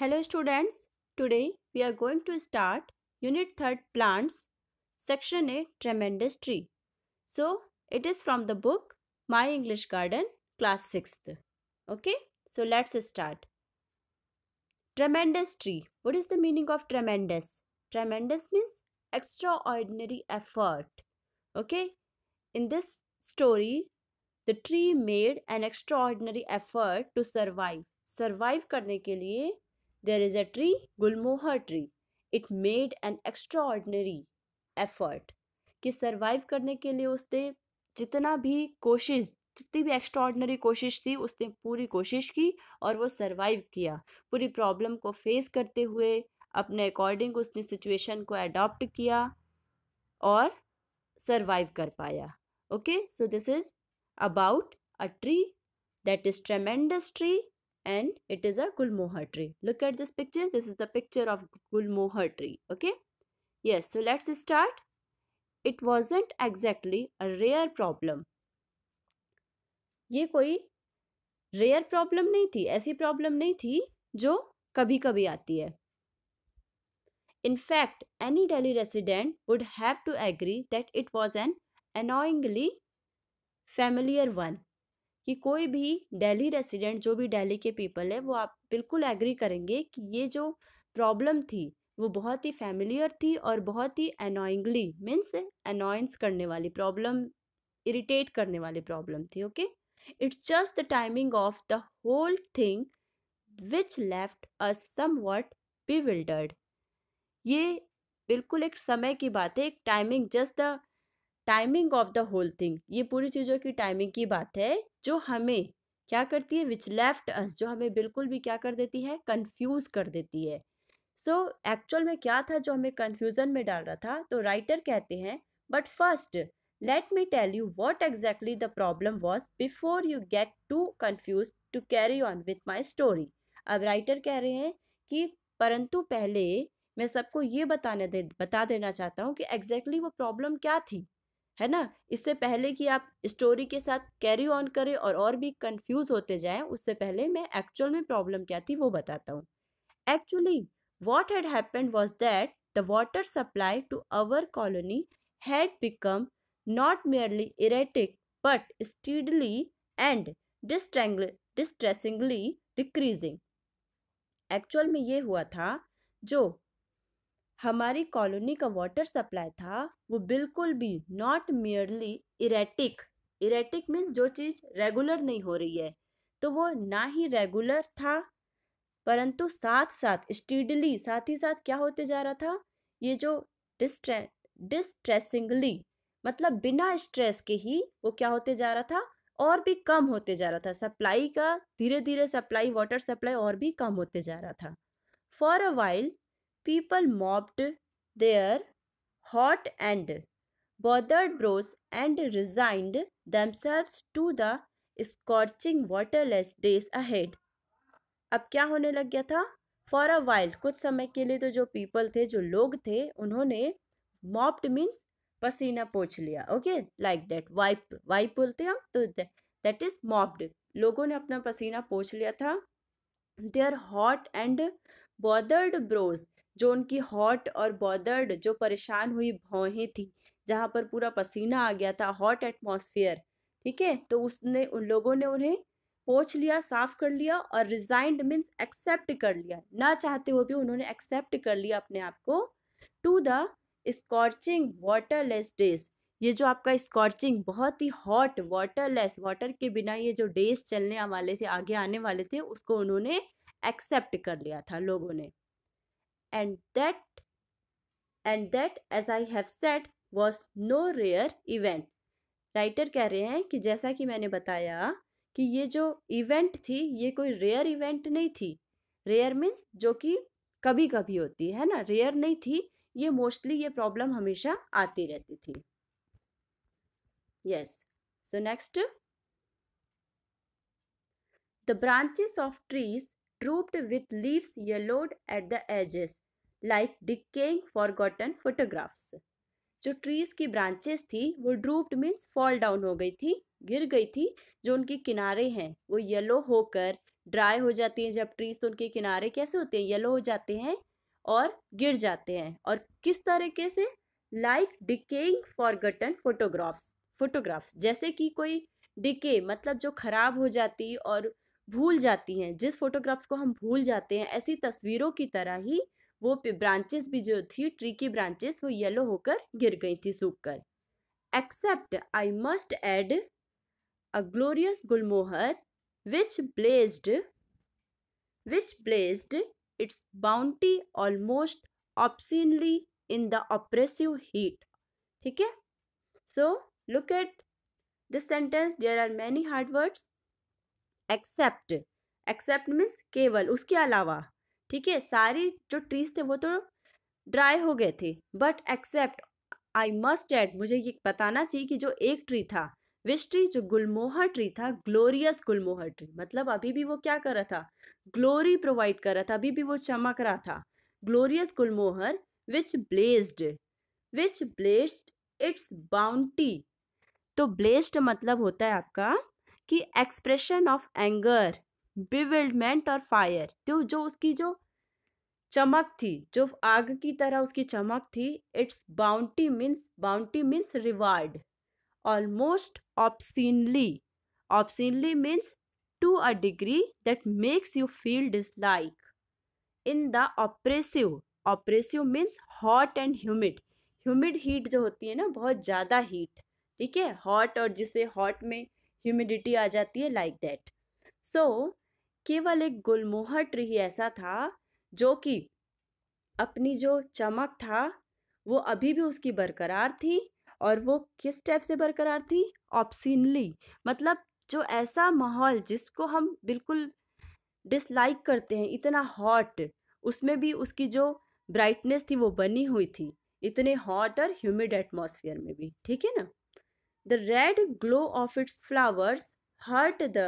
Hello students, today we are going to start Unit 3 Plants, Section A Tremendous Tree. So it is from the book My English Garden, Class 6th. Okay, so let's start. Tremendous tree. What is the meaning of tremendous? Tremendous means extraordinary effort. Okay, in this story, the tree made an extraordinary effort to survive. Survive करने के लिए There is a tree, gulmohar tree. It made an extraordinary effort. कि survive करने के लिए उसने जितना भी कोशिश जितनी भी एक्स्ट्रॉर्डनरी कोशिश थी उसने पूरी कोशिश की और वो सरवाइव किया पूरी प्रॉब्लम को फेस करते हुए अपने अकॉर्डिंग उसने सिचुएशन को अडॉप्ट किया और सरवाइव कर पाया okay so this is about a tree that is tremendous tree and it is a gulmohar tree. Look at this picture. This is the picture of gulmohar tree. Okay. Yes. So let's start. It wasn't exactly a rare problem. ye koi rare problem nahi thi aisi problem nahi thi jo kabhi kabhi aati hai in fact any delhi resident would have to agree that it was an annoyingly familiar one कि कोई भी Delhi resident जो भी दिल्ली के people है वो आप बिल्कुल एग्री करेंगे कि ये जो प्रॉब्लम थी वो बहुत ही फैमिलियर थी और बहुत ही अनोइंगली मीन्स अनोइंस करने वाली प्रॉब्लम इरिटेट करने वाली प्रॉब्लम थी okay it's just the timing of the whole thing which left a somewhat bewildered ये बिल्कुल एक समय की बात है एक timing just the timing of the whole thing ये पूरी चीज़ों की टाइमिंग की बात है जो हमें क्या करती है विच लेफ्ट अस जो हमें बिल्कुल भी क्या कर देती है कंफ्यूज कर देती है सो so, एक्चुअल में क्या था जो हमें कन्फ्यूज़न में डाल रहा था तो राइटर कहते हैं but first let me tell you what exactly the problem was before you get to confuse to carry on with my story अब राइटर कह रहे हैं कि परंतु पहले मैं सबको ये बताने दे बता देना चाहता हूँ कि एग्जैक्टली exactly वो प्रॉब्लम क्या थी है ना इससे पहले कि आप स्टोरी के साथ कैरी ऑन करें और और भी कंफ्यूज होते जाएं उससे पहले मैं एक्चुअल में प्रॉब्लम क्या थी वो बताता हूँ actually what had happened was that the water supply to our colony had become not erratic but steadily and and distressingly decreasing actual में ये हुआ था जो हमारी कॉलोनी का वाटर सप्लाई था वो बिल्कुल भी not merely erratic erratic means जो चीज़ रेगुलर नहीं हो रही है तो वो ना ही रेगुलर था परंतु साथ साथ स्टीडली साथ ही साथ क्या होते जा रहा था ये जो डिस्ट्रे डिस्ट्रेसिंगली मतलब बिना स्ट्रेस के ही वो क्या होते जा रहा था और भी कम होते जा रहा था सप्लाई का धीरे धीरे सप्लाई वाटर सप्लाई और भी कम होते जा रहा था for a while People mopped their hot end, bothered brows, and resigned themselves to the scorching waterless days ahead. अब क्या होने लग गया था फॉर अ वाइल्ड कुछ समय के लिए तो जो पीपल थे जो लोग थे उन्होंने मॉप्ड मीन्स पसीना पोछ लिया okay like that wipe wipe बोलते हैं हम तो दैट इज मॉप्ड लोगों ने अपना पसीना पोछ लिया था their hot and bothered brows जो उनकी हॉट और बॉदर्ड जो परेशान हुई भौहें थी जहाँ पर पूरा पसीना आ गया था हॉट एटमोसफियर ठीक है तो उसने उन लोगों ने उन्हें पोछ लिया साफ कर लिया और रिजाइंड मीन्स एक्सेप्ट कर लिया ना चाहते हुए भी उन्होंने एक्सेप्ट कर लिया अपने आप को to the scorching waterless days ये जो आपका स्कॉर्चिंग बहुत ही हॉट वाटरलेस वाटर के बिना ये जो डेज चलने वाले थे आगे आने वाले थे उसको उन्होंने एक्सेप्ट कर लिया था लोगों ने and that and that as I have set was no rare event writer कह रहे हैं कि जैसा कि मैंने बताया कि ये जो इवेंट थी ये कोई रेयर इवेंट नहीं थी रेयर मीन्स जो कि कभी कभी होती है ना रेयर नहीं थी ये मोस्टली ये प्रॉब्लम हमेशा आती रहती थी yes so next the branches of trees drooped with leaves yellowed at the edges, like decaying forgotten photographs. जो ट्रीज की ब्रांचेस थी वो ड्रूप्ड मीन्स फॉल डाउन हो गई थी गिर गई थी जो उनके किनारे हैं वो येलो होकर ड्राई हो जाती हैं जब ट्रीज तो उनके किनारे कैसे होते हैं येलो हो जाते हैं और गिर जाते हैं और किस तरीके से like decaying forgotten photographs photographs जैसे कि कोई डिके मतलब जो खराब हो जाती और भूल जाती हैं जिस फोटोग्राफ्स को हम भूल जाते हैं ऐसी तस्वीरों की तरह ही वो ब्रांचेस भी जो थी ट्री की ब्रांचेस वो येलो होकर गिर गई थी सूख कर except I must add a glorious gulmohar which blazed which blazed its bounty almost obscenely in the oppressive heat ठीक है so look at this sentence there are many hard words except except means केवल उसके अलावा ठीक है सारी जो trees थे वो तो ड्राई हो गए थे but except I must add मुझे ये बताना चाहिए कि जो एक ट्री था विश ट्री जो गुलमोहर ट्री था ग्लोरियस गुलमोहर ट्री मतलब अभी भी वो क्या कर रहा था ग्लोरी प्रोवाइड कर रहा था अभी भी वो चमक रहा था glorious gulmohar which blessed which blessed its bounty तो ब्लेस्ड मतलब होता है आपका कि एक्सप्रेशन ऑफ एंगर बिविल्डमेंट और फायर तो जो उसकी जो चमक थी जो आग की तरह उसकी चमक थी its bounty means bounty means reward almost obscenely obscenely means to a degree that makes you feel dislike in the oppressive oppressive means hot and humid humid heat जो होती है ना बहुत ज़्यादा हीट ठीक है हॉट और जिसे हॉट में ह्यूमिडिटी आ जाती है लाइक दैट सो केवल एक गुलमोहर ट्री ही ऐसा था जो कि अपनी जो चमक था वो अभी भी उसकी बरकरार थी और वो किस टाइप से बरकरार थी ऑप्सिनली मतलब जो ऐसा माहौल जिसको हम बिल्कुल डिसलाइक करते हैं इतना हॉट उसमें भी उसकी जो ब्राइटनेस थी वो बनी हुई थी इतने हॉट और ह्यूमिड एटमॉस्फेयर में भी ठीक है ना The red glow of its flowers hurt the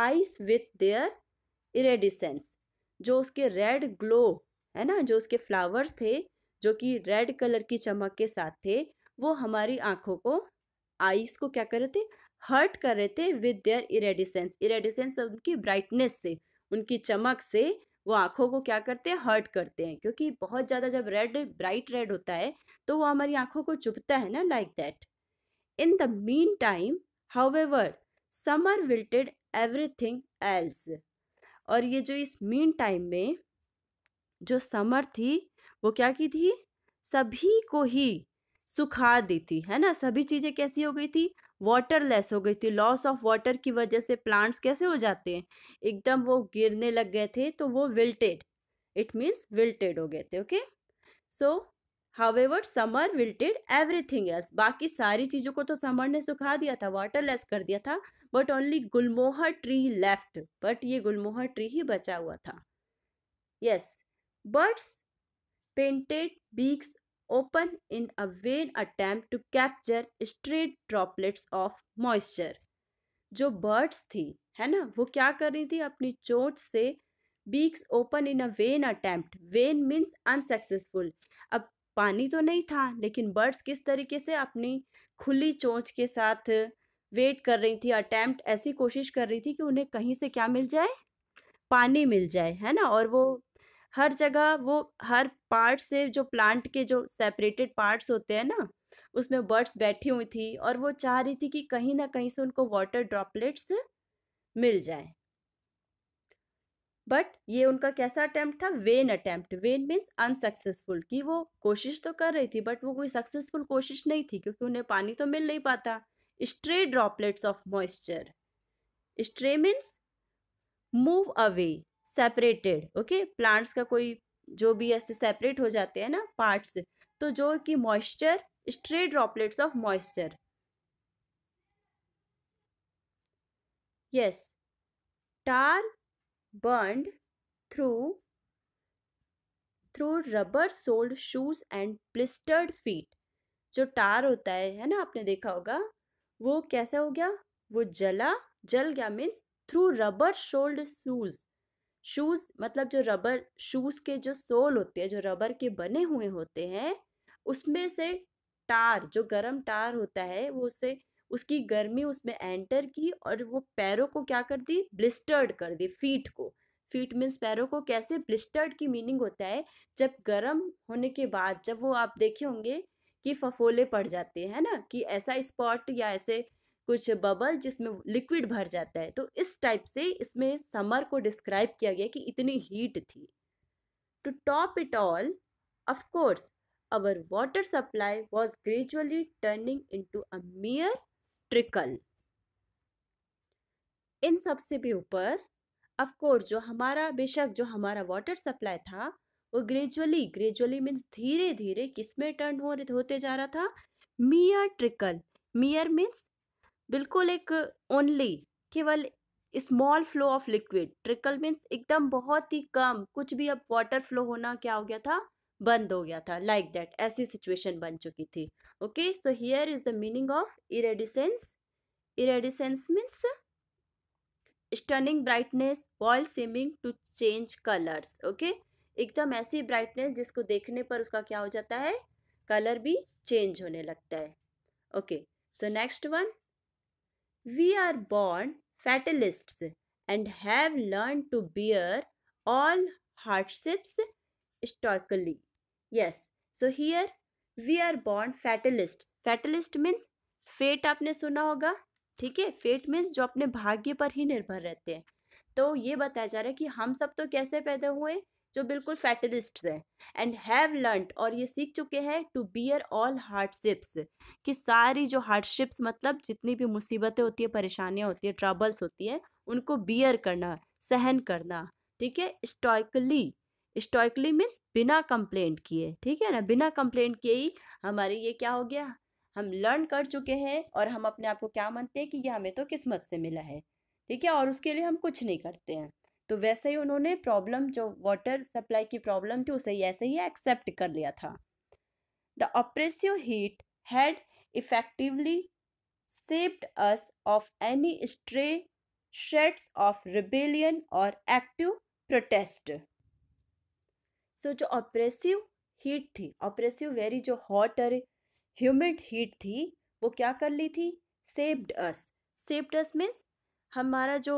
eyes with their इरेडिसेंस जो उसके रेड ग्लो है ना जो उसके फ्लावर्स थे जो कि रेड कलर की चमक के साथ थे वो हमारी आंखों को आईज को क्या कर रहे थे हर्ट कर रहे थे विद देयर इरेडिसेंस इरेडिसेंस उनकी ब्राइटनेस से उनकी चमक से वो आंखों को क्या करते हैं हर्ट करते हैं क्योंकि बहुत ज़्यादा जब रेड ब्राइट रेड होता है तो वो हमारी आंखों को चुभता है ना like like that In the meantime, however, summer wilted everything else. और ये जो इस मीन टाइम में जो समर थी वो क्या की थी सभी को ही सुखा दी थी है ना सभी चीज़ें कैसी हो गई थी वाटरलेस हो गई थी लॉस ऑफ वाटर की वजह से प्लांट्स कैसे हो जाते हैं एकदम वो गिरने लग गए थे तो वो विल्टेड इट मीन्स विल्टेड हो गए थे okay so however summer wilted everything else बाकी सारी चीज़ों को तो समर ने सुखा दिया था वाटरलेस कर दिया था but only gulmohar tree left but ये गुलमोहर ट्री ही बचा हुआ था yes birds painted beaks open in a vain attempt to capture straight droplets of moisture जो बर्ड्स थी है ना वो क्या कर रही थी अपनी चोट से beaks open in a vain attempt vain means unsuccessful अब पानी तो नहीं था लेकिन बर्ड्स किस तरीके से अपनी खुली चोंच के साथ वेट कर रही थी अटैम्प्ट ऐसी कोशिश कर रही थी कि उन्हें कहीं से क्या मिल जाए पानी मिल जाए है ना और वो हर जगह वो हर पार्ट से जो प्लांट के जो सेपरेटेड पार्ट्स होते हैं ना उसमें बर्ड्स बैठी हुई थी और वो चाह रही थी कि कहीं ना कहीं से उनको वाटर ड्रॉपलेट्स मिल जाए बट ये उनका कैसा अटेम्प्ट था vain attempt vain means unsuccessful कि वो कोशिश तो कर रही थी बट वो कोई सक्सेसफुल कोशिश नहीं थी क्योंकि उन्हें पानी तो मिल नहीं पाता stray droplets of moisture stray means move away separated okay plants का कोई जो भी ऐसे सेपरेट हो जाते हैं ना पार्ट्स तो जो कि moisture stray droplets of moisture yes tar burned through through rubber soled shoes and blistered feet जो टार होता है है ना आपने देखा होगा वो कैसा हो गया वो जला जल गया means through rubber soled shoes shoes मतलब जो रबर शूज के जो सोल होते हैं जो रबर के बने हुए होते हैं उसमें से टार जो गर्म टार होता है वो उसे उसकी गर्मी उसमें एंटर की और वो पैरों को क्या कर दी ब्लिस्टर्ड कर दी फीट को फीट मीन्स पैरों को कैसे ब्लिस्टर्ड की मीनिंग होता है जब गर्म होने के बाद जब वो आप देखे होंगे कि फफोले पड़ जाते हैं ना कि ऐसा स्पॉट या ऐसे कुछ बबल जिसमें लिक्विड भर जाता है तो इस टाइप से इसमें समर को डिस्क्राइब किया गया कि इतनी हीट थी to top it all of course water supply was gradually turning into a mere trickle इन सबसे भी ऊपर अफकोर्स जो हमारा बेशक जो हमारा वाटर सप्लाई था वो ग्रेजुअली ग्रेजुअली मीन्स धीरे धीरे किस में टर्न हो रहे होते जा रहा था मियर ट्रिकल मियर मीन्स बिल्कुल एक ओनली केवल small flow of liquid trickle means एकदम बहुत ही कम कुछ भी अब वाटर फ्लो होना क्या हो गया था बंद हो गया था लाइक like दैट ऐसी सिचुएशन बन चुकी थी okay so here is the meaning of iridescence iridescence means stunning brightness wall seeming to change colours okay एकदम ऐसी ब्राइटनेस जिसको देखने पर उसका क्या हो जाता है कलर भी चेंज होने लगता है okay so next one we are born fatalist and have learn to bear all hardships stoically yes so here we are born fatalist fatalist means fate आपने सुना होगा ठीक है फेट मीन्स जो अपने भाग्य पर ही निर्भर रहते हैं तो ये बताया जा रहा है कि हम सब तो कैसे पैदा हुए जो बिल्कुल फैटलिस्ट हैं एंड हैव लर्न और ये सीख चुके हैं टू बियर ऑल हार्डशिप्स कि सारी जो हार्डशिप्स मतलब जितनी भी मुसीबतें होती है परेशानियाँ होती है ट्रबल्स होती है उनको बियर करना सहन करना ठीक है स्टॉइकली स्टॉइकली मीन्स बिना कंप्लेंट किए ठीक है ना बिना कंप्लेंट किए ही हमारे ये क्या हो गया हम लर्न कर चुके हैं और हम अपने आप को क्या मानते हैं कि ये हमें तो किस्मत से मिला है ठीक है और उसके लिए हम कुछ नहीं करते हैं तो वैसे ही उन्होंने प्रॉब्लम जो वाटर सप्लाई की प्रॉब्लम थी उसे ऐसे ही एक्सेप्ट कर लिया था the oppressive heat had effectively sapped us of any stray shades of rebellion और एक्टिव प्रोटेस्ट सो जो ऑपरेसिव हीट थी ऑपरेसिव वेरी जो हॉट और ह्यूमिड हीट थी वो क्या कर ली थी सेप्ड अस सेप्ड अस मीन्स हमारा जो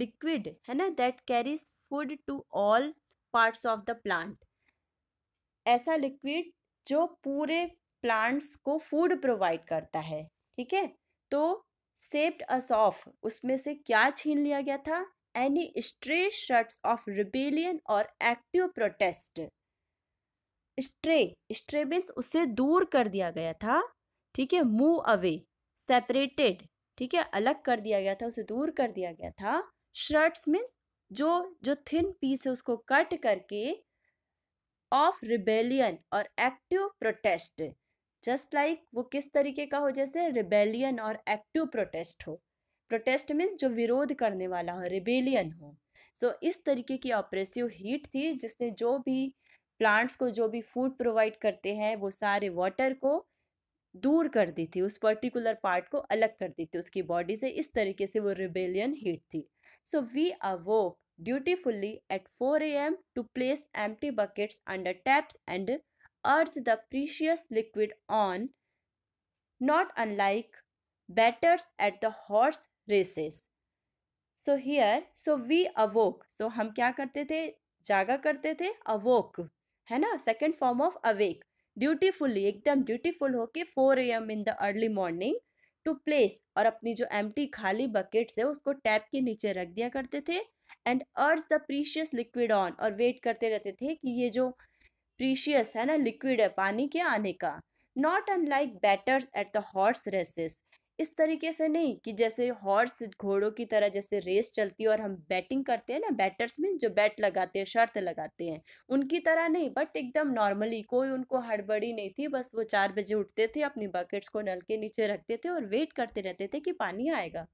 लिक्विड है ना that carries food to all parts of the plant ऐसा लिक्विड जो पूरे प्लांट्स को फूड प्रोवाइड करता है ठीक है तो सेप्ड अस ऑफ उसमें से क्या छीन लिया गया था any stray shouts of rebellion or active protest stray stray means उसे दूर कर दिया गया था ठीक है मूव अवे सेपरेटेड ठीक है अलग कर दिया गया था उसे दूर कर दिया गया था शर्ट्स मीन्स जो जो थिन पीस है उसको कट करके ऑफ रिबेलियन और एक्टिव प्रोटेस्ट जस्ट लाइक वो किस तरीके का हो जैसे रिबेलियन और एक्टिव प्रोटेस्ट हो प्रोटेस्ट मीन्स जो विरोध करने वाला हो रिबेलियन हो सो so, इस तरीके की ऑपरेसिव हीट थी जिसने जो भी प्लांट्स को जो भी फूड प्रोवाइड करते हैं वो सारे वाटर को दूर कर दी थी उस पर्टिकुलर पार्ट को अलग कर दी थी उसकी बॉडी से इस तरीके से वो रिबेलियन हीट थी so we awoke four A M to place empty buckets under taps and urge the precious liquid on not unlike bettors at the horse races so here so we awoke so हम क्या करते थे जागा करते थे awoke है ना second form of awake dutifully एकदम ड्यूटीफुल होके four A M in the early morning to place और अपनी जो एम टी खाली बकेट्स है उसको टैप के नीचे रख दिया करते थे and urge the precious liquid on और वेट करते रहते थे कि ये जो प्रीशियस है ना लिक्विड है पानी के आने का not unlike bettors at the horse races इस तरीके से नहीं कि जैसे हॉर्स घोड़ों की तरह जैसे रेस चलती है और हम बैटिंग करते हैं ना बैटर्स में जो बैट लगाते हैं शर्त लगाते हैं उनकी तरह नहीं बट एकदम नॉर्मली कोई उनको हड़बड़ी नहीं थी बस वो चार बजे उठते थे अपनी बकेट्स को नल के नीचे रखते थे और वेट करते रहते थे कि पानी आएगा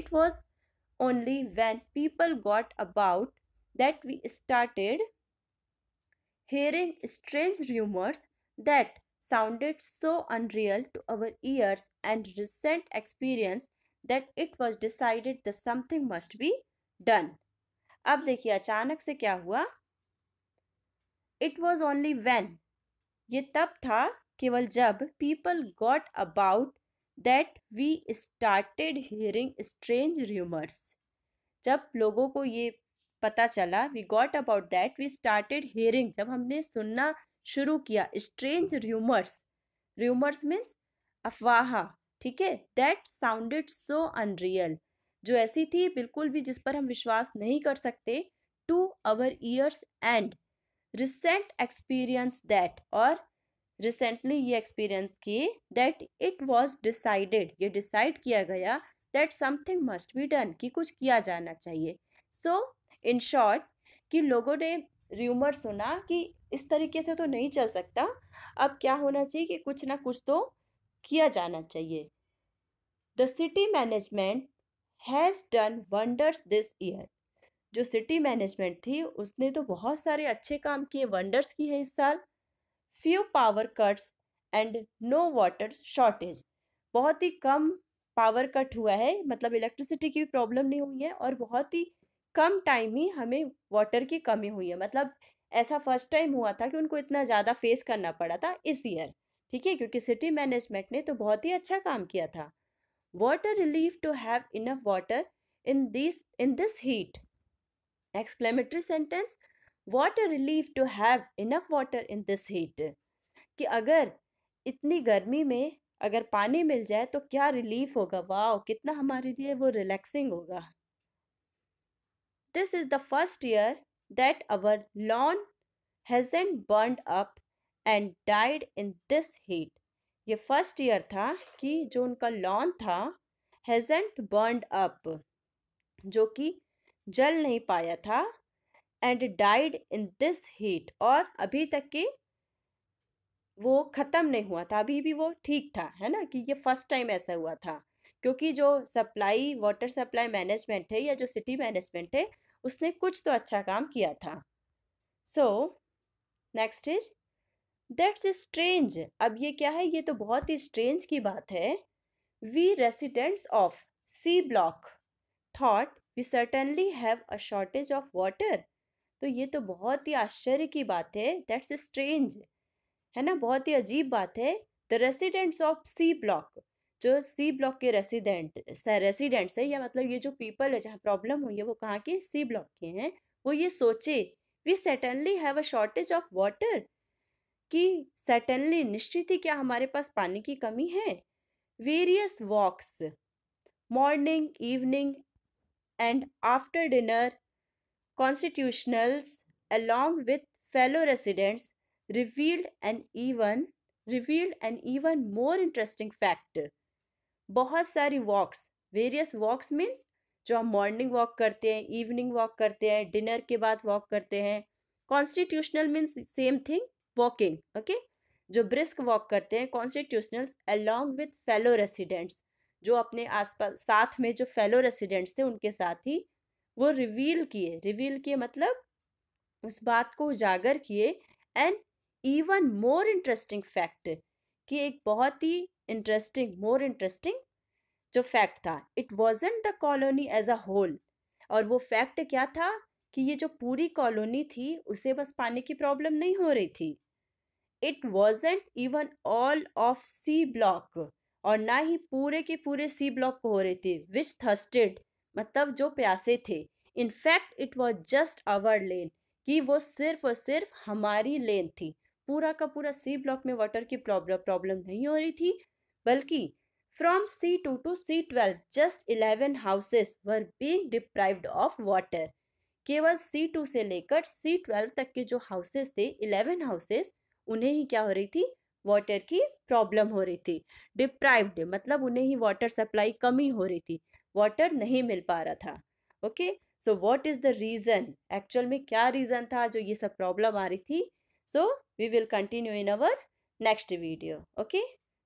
it was only when people got about that we started hearing strange rumours that sounded so unreal to our ears and recent experience that it was decided that something must be done. अब देखिए अचानक से क्या हुआ it was only when ये तब था केवल जब people got about that we started hearing strange rumours जब लोगों को ये पता चला we got about that we started hearing जब हमने सुनना शुरू किया स्ट्रेंज र्यूमर्स र्यूमर्स मीन्स अफवाह ठीक है दैट साउंडेड सो अनरियल जो ऐसी थी बिल्कुल भी जिस पर हम विश्वास नहीं कर सकते to our years and recent experience that और रिसेंटली ये एक्सपीरियंस किए दैट इट वॉज डिसाइडेड ये डिसाइड किया गया that something must be done कि कुछ किया जाना चाहिए सो इन शॉर्ट कि लोगों ने र्यूमर सुना कि इस तरीके से तो नहीं चल सकता अब क्या होना चाहिए कि कुछ ना कुछ तो किया जाना चाहिए the city management has done wonders this year जो सिटी मैनेजमेंट थी उसने तो बहुत सारे अच्छे काम किए वंडर्स की है इस साल few power cuts and no water shortage बहुत ही कम पावर कट हुआ है मतलब इलेक्ट्रिसिटी की भी प्रॉब्लम नहीं हुई है और बहुत ही कम टाइम ही हमें वाटर की कमी हुई है मतलब ऐसा फर्स्ट टाइम हुआ था कि उनको इतना ज़्यादा फेस करना पड़ा था इस ईयर ठीक है क्योंकि सिटी मैनेजमेंट ने तो बहुत ही अच्छा काम किया था water relief to have enough water in this in this heat exclamatory sentence water relief to have enough water in this heat कि अगर इतनी गर्मी में अगर पानी मिल जाए तो क्या रिलीफ होगा वाह कितना हमारे लिए वो रिलैक्सिंग होगा This is the first year that our lawn hasn't burned up and died in this heat. ye first year tha ki jo unka lawn tha hasn't burned up jo ki jal nahi paya tha and died in this heat aur abhi tak ki वो ख़त्म नहीं हुआ था अभी भी वो ठीक था है ना कि ये फर्स्ट टाइम ऐसा हुआ था क्योंकि जो सप्लाई वाटर सप्लाई मैनेजमेंट है या जो सिटी मैनेजमेंट है उसने कुछ तो अच्छा काम किया था so next is that's strange अब ये क्या है ये तो बहुत ही स्ट्रेंज की बात है we residents of C block thought we certainly have a shortage of water तो ये तो बहुत ही आश्चर्य की बात है दैट्स स्ट्रेंज है ना बहुत ही अजीब बात है the residents of C block जो सी ब्लॉक के रेसिडेंट रेसिडेंट्स है या मतलब ये जो पीपल है जहाँ प्रॉब्लम हुई है वो कहाँ के सी ब्लॉक के हैं वो ये सोचे we certainly have a shortage of water कि सटनली निश्चित ही क्या हमारे पास पानी की कमी है various walks morning evening and after dinner constitutionals along with fellow residents revealed and even revealed and even more interesting fact बहुत सारी वॉक्स वेरियस वॉक्स मीन्स जो हम मॉर्निंग वॉक करते हैं इवनिंग वॉक करते हैं डिनर के बाद वॉक करते हैं constitutional means same thing walking okay जो ब्रिस्क वॉक करते हैं constitutional along with fellow residents जो अपने आसपास साथ में जो फेलो रेसिडेंट्स थे उनके साथ ही वो रिवील किए रिवील किए मतलब उस बात को उजागर किए and even more interesting fact कि एक बहुत ही इंटरेस्टिंग मोर इंटरेस्टिंग जो फैक्ट था it wasn't the colony as a whole और वो फैक्ट क्या था कि ये जो पूरी कॉलोनी थी उसे बस पानी की प्रॉब्लम नहीं हो रही थी it wasn't even all of C block और ना ही पूरे के पूरे सी ब्लॉक को हो रही थी विच थर्स्टेड मतलब जो प्यासे थे in fact it was just our lane कि वो सिर्फ और सिर्फ हमारी लेन थी पूरा का पूरा सी ब्लॉक में वाटर की प्रॉब्लम प्रॉब्लम नहीं हो रही थी बल्कि from C two to C twelve just eleven houses were being deprived of water केवल सी टू से लेकर सी ट्वेल्व तक के जो हाउसेस थे इलेवन हाउसेस उन्हें ही क्या हो रही थी वाटर की प्रॉब्लम हो रही थी डिप्राइव्ड मतलब उन्हें ही वाटर सप्लाई कमी हो रही थी वाटर नहीं मिल पा रहा था okay so what is the reason actual में क्या रीज़न था जो ये सब प्रॉब्लम आ रही थी so we will continue in our next video okay